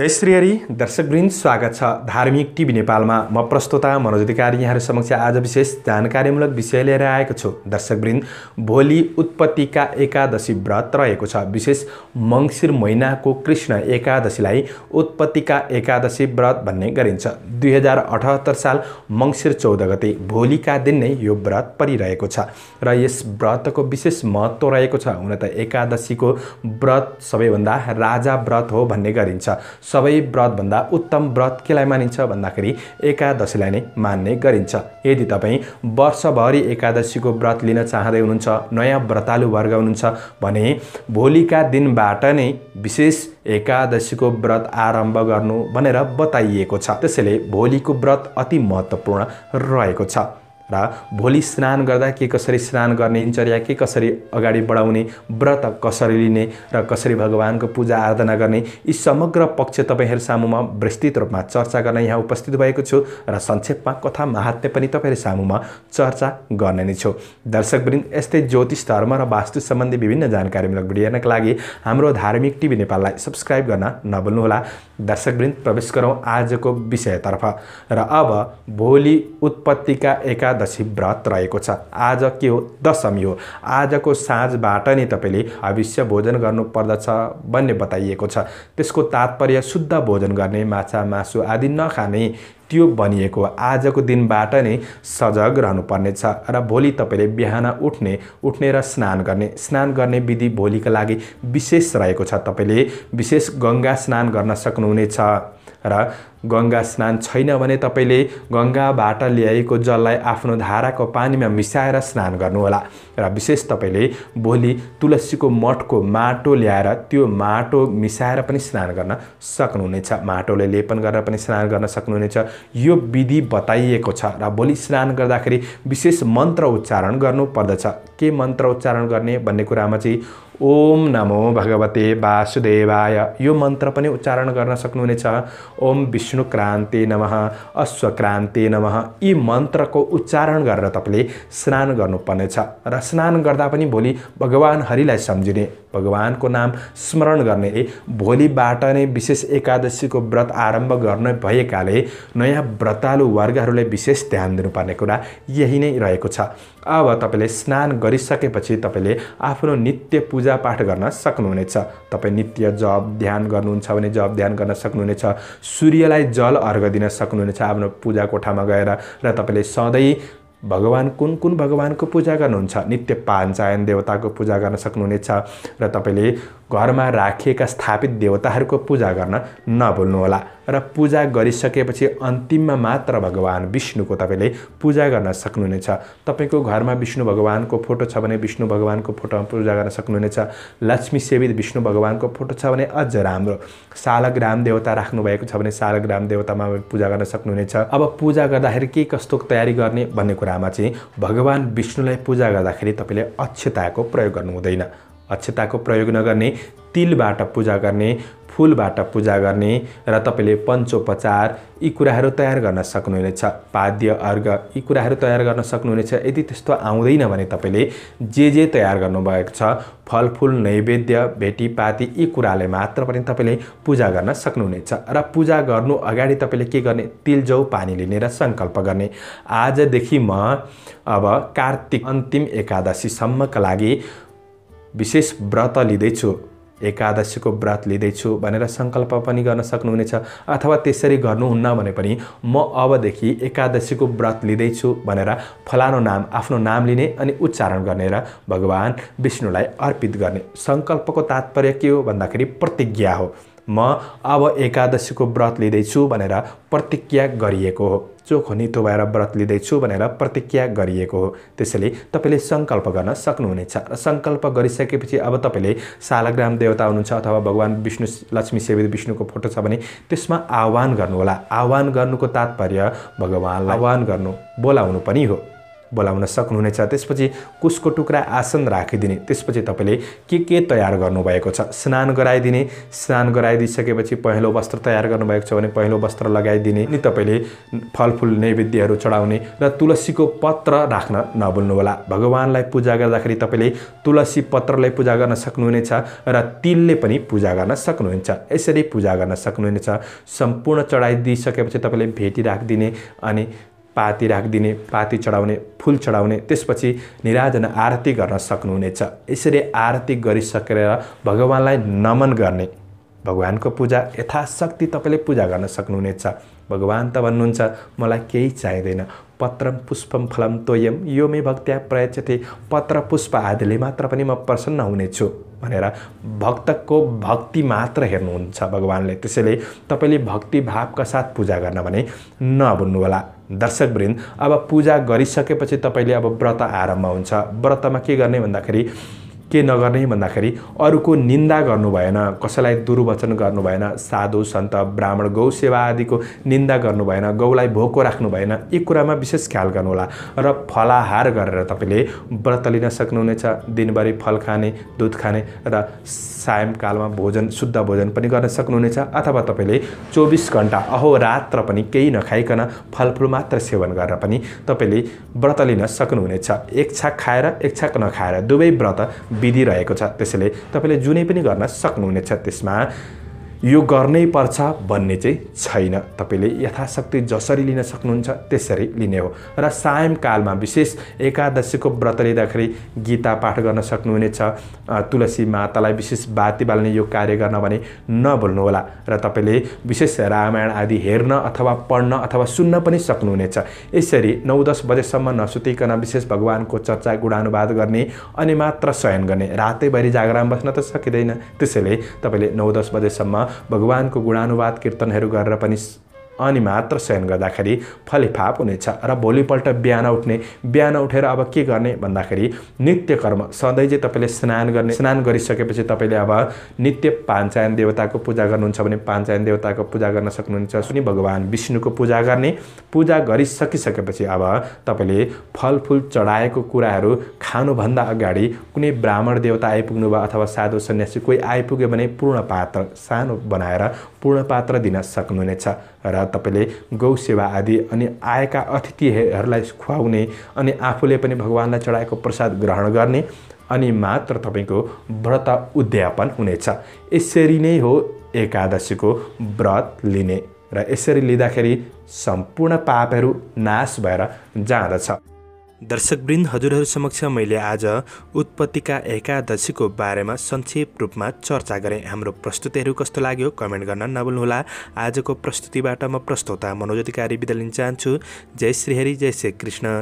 जय श्री हरि दर्शकवृन्द स्वागत छ धार्मिक टिभी नेपालमा म प्रस्तोता मनोज अधिकारी यहाँहरू समक्ष आज विशेष जानकारीमूलक विषय लिएर आएको छु दर्शकवृन्द भोलि उत्पत्तिका एकादशी व्रत रहेको छ विशेष मङ्सिर महिनाको कृष्ण एकादशीलाई उत्पत्तिका एकादशी व्रत भन्ने गरिन्छ दुई हजार अठहत्तर साल मङ्सिर चौध गते भोलिका दिन नै यो व्रत परिरहेको छ र यस व्रतको विशेष महत्त्व रहेको छ हुन त एकादशीको व्रत सबैभन्दा राजा व्रत हो भन्ने गरिन्छ सबै व्रतभन्दा उत्तम व्रत केलाई मानिन्छ भन्दाखेरि एकादशीलाई नै मान्ने गरिन्छ यदि तपाईँ वर्षभरि एकादशीको व्रत लिन चाहँदै हुनुहुन्छ नयाँ व्रतालु वर्ग हुनुहुन्छ भने भोलिका दिनबाट नै विशेष एकादशीको व्रत आरम्भ गर्नु भनेर बताइएको छ त्यसैले भोलिको व्रत अति महत्त्वपूर्ण रहेको छ र भोलि स्नान गर्दा के कसरी स्नान गर्ने दिनचर्या के कसरी अगाडि बढाउने व्रत कसरी लिने र कसरी भगवान्को पूजा आराधना गर्ने यी समग्र पक्ष तपाईँहरू सामुमा विस्तृत रूपमा चर्चा गर्न यहाँ उपस्थित भएको छु र संक्षेपमा कथा महात्म्य पनि तपाईँहरू सामुमा चर्चा गर्ने नै छु दर्शकवृन्द यस्तै ज्योतिष धर्म र वास्तु सम्बन्धी विभिन्न जानकारीमूलक भिडियो हेर्नका लागि हाम्रो धार्मिक टिभी नेपाललाई सब्सक्राइब गर्न नभुल्नुहोला दर्शकवृन्द प्रवेश गरौँ आजको विषयतर्फ र अब भोलि उत्पत्तिका एका एकादशी व्रत रहेको छ आज के हो दशमी हो आजको साँझबाट नै तपाईँले अविश्य भोजन गर्नुपर्दछ भन्ने बताइएको छ त्यसको तात्पर्य शुद्ध भोजन गर्ने माछा मासु आदि नखाने त्यो भनिएको आजको दिनबाट नै सजग रहनुपर्नेछ र भोलि तपाईँले बिहान उठ्ने उठ्ने र स्नान गर्ने स्नान गर्ने विधि भोलिका लागि विशेष रहेको छ तपाईँले विशेष गङ्गा स्नान गर्न सक्नुहुनेछ र गङ्गा स्नान छैन भने तपाईँले गङ्गाबाट ल्याएको जललाई आफ्नो धाराको पानीमा मिसाएर स्नान गर्नुहोला र विशेष तपाईँले भोलि तुलसीको मठको माटो ल्याएर त्यो माटो मिसाएर पनि स्नान गर्न सक्नुहुनेछ माटोले लेपन गरेर पनि स्नान गर्न सक्नुहुनेछ यो विधि बताइएको छ र भोलि स्नान गर्दाखेरि विशेष मन्त्र उच्चारण गर्नुपर्दछ के मन्त्र उच्चारण गर्ने भन्ने कुरामा चाहिँ ओम नमो भगवते वासुदेवाय यो मन्त्र पनि उच्चारण गर्न सक्नुहुनेछ ओम विष्णुक्रान्ति नम अश्वक्रान्ति नम यी मन्त्रको उच्चारण गरेर तपाईँले स्नान गर्नुपर्नेछ र स्नान गर्दा पनि भोलि भगवान् हरिलाई सम्झिने भगवान्को नाम स्मरण गर्नेले भोलिबाट नै विशेष एकादशीको व्रत आरम्भ गर्न भएकाले नयाँ व्रतालु वर्गहरूले विशेष ध्यान दिनुपर्ने कुरा यही नै रहेको छ अब तपाईँले स्नान गरिसकेपछि तपाईँले आफ्नो नित्य पूजा पूजापाठ गर्न सक्नुहुनेछ तपाईँ नित्य जप ध्यान गर्नुहुन्छ भने जप ध्यान गर्न सक्नुहुनेछ सूर्यलाई जल अर्घ दिन सक्नुहुनेछ आफ्नो पूजा कोठामा गएर र तपाईँले सधैँ भगवान् कुन कुन भगवान्को पूजा गर्नुहुन्छ नित्य पाञ्चायन देवताको पूजा गर्न सक्नुहुनेछ र तपाईँले घरमा राखिएका स्थापित देवताहरूको पूजा गर्न नभुल्नुहोला र पूजा गरिसकेपछि अन्तिममा मात्र भगवान् विष्णुको तपाईँले पूजा गर्न सक्नुहुनेछ तपाईँको घरमा विष्णु भगवान्को फोटो छ भने विष्णु भगवान्को फोटोमा पूजा गर्न सक्नुहुनेछ लक्ष्मी सेवित विष्णु भगवान्को फोटो छ भने अझ राम्रो सालक राम देवता राख्नुभएको छ भने सालक राम देवतामा पूजा गर्न सक्नुहुनेछ अब पूजा गर्दाखेरि के कस्तो तयारी गर्ने भन्ने कुरामा चाहिँ भगवान विष्णुलाई पूजा गर्दाखेरि तपाईँले अक्षताको प्रयोग गर्नु हुँदैन अक्षताको प्रयोग नगर्ने तिलबाट पूजा गर्ने फुलबाट पूजा गर्ने र तपाईँले पञ्चोपचार यी कुराहरू तयार गर्न सक्नुहुनेछ पाद्य अर्घ यी कुराहरू तयार गर्न सक्नुहुनेछ यदि त्यस्तो आउँदैन भने तपाईँले जे जे तयार गर्नुभएको छ फलफुल नैवेद्य भेटीपाती यी कुराले मात्र पनि तपाईँले पूजा गर्न सक्नुहुनेछ र पूजा गर्नु अगाडि तपाईँले के गर्ने तिल जौ पानी लिने र सङ्कल्प गर्ने आजदेखि म अब कार्तिक अन्तिम एकादशीसम्मका लागि विशेष व्रत लिँदैछु एकादशीको व्रत लिँदैछु भनेर सङ्कल्प पनि गर्न सक्नुहुनेछ अथवा त्यसरी गर्नुहुन्न भने पनि म अबदेखि एकादशीको व्रत लिँदैछु भनेर फलानो नाम आफ्नो नाम लिने अनि उच्चारण गर्ने र भगवान् विष्णुलाई अर्पित गर्ने सङ्कल्पको तात्पर्य के हो भन्दाखेरि प्रतिज्ञा हो म अब एकादशीको व्रत लिँदैछु भनेर प्रतिज्ञा गरिएको हो चोखो नितो भएर व्रत लिँदैछु भनेर प्रतिज्ञा गरिएको हो त्यसैले तपाईँले सङ्कल्प गर्न सक्नुहुनेछ र सङ्कल्प गरिसकेपछि अब तपाईँले शालग्राम देवता हुनुहुन्छ अथवा भगवान् विष्णु लक्ष्मी सेवित विष्णुको फोटो छ भने त्यसमा आह्वान गर्नुहोला आह्वान गर्नुको तात्पर्य भगवान् आह्वान गर्नु बोलाउनु पनि हो बोलाउन सक्नुहुनेछ त्यसपछि कुसको टुक्रा आसन राखिदिने त्यसपछि तपाईँले के के तयार गर्नुभएको छ स्नान गराइदिने स्नान गराइदिइसकेपछि पहेँलो वस्त्र तयार गर्नुभएको छ भने पहेँलो वस्त्र लगाइदिने अनि तपाईँले फलफुल नैवेद्यहरू चढाउने र तुलसीको पत्र राख्न नभुल्नुहोला भगवान्लाई पूजा गर्दाखेरि तपाईँले तुलसी पत्रलाई पूजा गर्न सक्नुहुनेछ र तिलले पनि पूजा गर्न सक्नुहुन्छ यसरी पूजा गर्न सक्नुहुनेछ सम्पूर्ण चढाइदिइसकेपछि तपाईँले भेटी राखिदिने अनि पाती राखिदिने पाती चढाउने फुल चढाउने त्यसपछि निराजन आरती गर्न सक्नुहुनेछ यसरी आरती गरिसकेर भगवान्लाई नमन गर्ने भगवान्को पूजा यथाशक्ति तपाईँले पूजा गर्न सक्नुहुनेछ भगवान् त भन्नुहुन्छ मलाई केही चाहिँदैन पत्रम पुष्पम फलम तोयम यो मे भक्त्या प्रयचते पत्र पुष्प आदिले मात्र पनि म प्रसन्न हुनेछु भनेर भक्तको भक्ति मात्र हेर्नुहुन्छ भगवान्ले त्यसैले तपाईँले भक्तिभावका साथ पूजा गर्न भने नभुल्नुहोला दर्शकवृन्द अब पूजा गरिसकेपछि तपाईँले अब व्रत आरम्भ हुन्छ व्रतमा के गर्ने भन्दाखेरि के नगर्ने भन्दाखेरि अरूको निन्दा गर्नु भएन कसैलाई दुर्वचन गर्नु भएन साधु सन्त ब्राह्मण गौ सेवा आदिको निन्दा गर्नु भएन गौलाई भोको राख्नु भएन यी कुरामा विशेष ख्याल गर्नुहोला र फलाहार गरेर तपाईँले व्रत लिन सक्नुहुनेछ दिनभरि फल खाने दुध खाने र सायङकालमा भोजन शुद्ध भोजन पनि गर्न सक्नुहुनेछ अथवा तपाईँले चौबिस घन्टा अहोरात्र पनि केही नखाइकन फलफुल मात्र सेवन गरेर पनि तपाईँले व्रत लिन सक्नुहुनेछ एक छाक खाएर एक छाक नखाएर दुवै व्रत विधि रहेको छ त्यसैले तपाईँले जुनै पनि गर्न सक्नुहुनेछ त्यसमा यो गर्नै पर्छ भन्ने चाहिँ छैन तपाईँले यथाशक्ति जसरी लिन सक्नुहुन्छ त्यसरी लिने हो र सायमकालमा विशेष एकादशीको व्रत लिँदाखेरि गीता पाठ गर्न सक्नुहुनेछ तुलसी मातालाई विशेष बाती बाल्ने यो कार्य गर्न भने नभुल्नुहोला र तपाईँले विशेष रामायण आदि हेर्न अथवा पढ्न अथवा सुन्न पनि सक्नुहुनेछ यसरी नौ दस बजेसम्म नसुतिकन विशेष भगवान्को चर्चा गुणानुवाद गर्ने अनि मात्र शयन गर्ने रातैभरि जागरण बस्न त सकिँदैन त्यसैले तपाईँले नौ दस बजेसम्म भगवानको गुणानुवाद कीर्तनहरू गरेर पनि अनि मात्र शयन गर्दाखेरि फलिफाप हुनेछ र भोलिपल्ट बिहान उठ्ने बिहान उठेर अब के गर्ने भन्दाखेरि नित्य कर्म सधैँ चाहिँ तपाईँले स्नान गर्ने स्नान गरिसकेपछि तपाईँले अब नित्य पाञ्चायन देवताको पूजा गर्नुहुन्छ भने पाञ्चायन देवताको पूजा गर्न सक्नुहुन्छ सुनि भगवान् विष्णुको पूजा गर्ने पूजा गरिसकिसकेपछि अब तपाईँले फलफुल चढाएको कुराहरू खानुभन्दा अगाडि कुनै ब्राह्मण देवता आइपुग्नु भयो अथवा साधु सन्यासी कोही आइपुग्यो भने पूर्ण पात्र सानो बनाएर पूर्ण पात्र दिन सक्नुहुनेछ र तपाईँले गौ सेवा आदि अनि आएका अतिथिहरूलाई खुवाउने अनि आफूले पनि भगवान्लाई चढाएको प्रसाद ग्रहण गर्ने अनि मात्र तपाईँको व्रत उद्यापन हुनेछ यसरी नै हो एकादशीको व्रत लिने र यसरी लिँदाखेरि सम्पूर्ण पापहरू नाश भएर जाँदछ दर्शकवृन्द हजुरहरू समक्ष मैले आज उत्पत्तिका एकादशीको बारेमा संक्षेप रूपमा चर्चा गरेँ हाम्रो प्रस्तुतिहरू कस्तो लाग्यो कमेन्ट गर्न नभुल्नुहोला आजको प्रस्तुतिबाट म प्रस्तोता मनोज अधिकारी बिदा लिन चाहन्छु जय श्री हरि जय श्री कृष्ण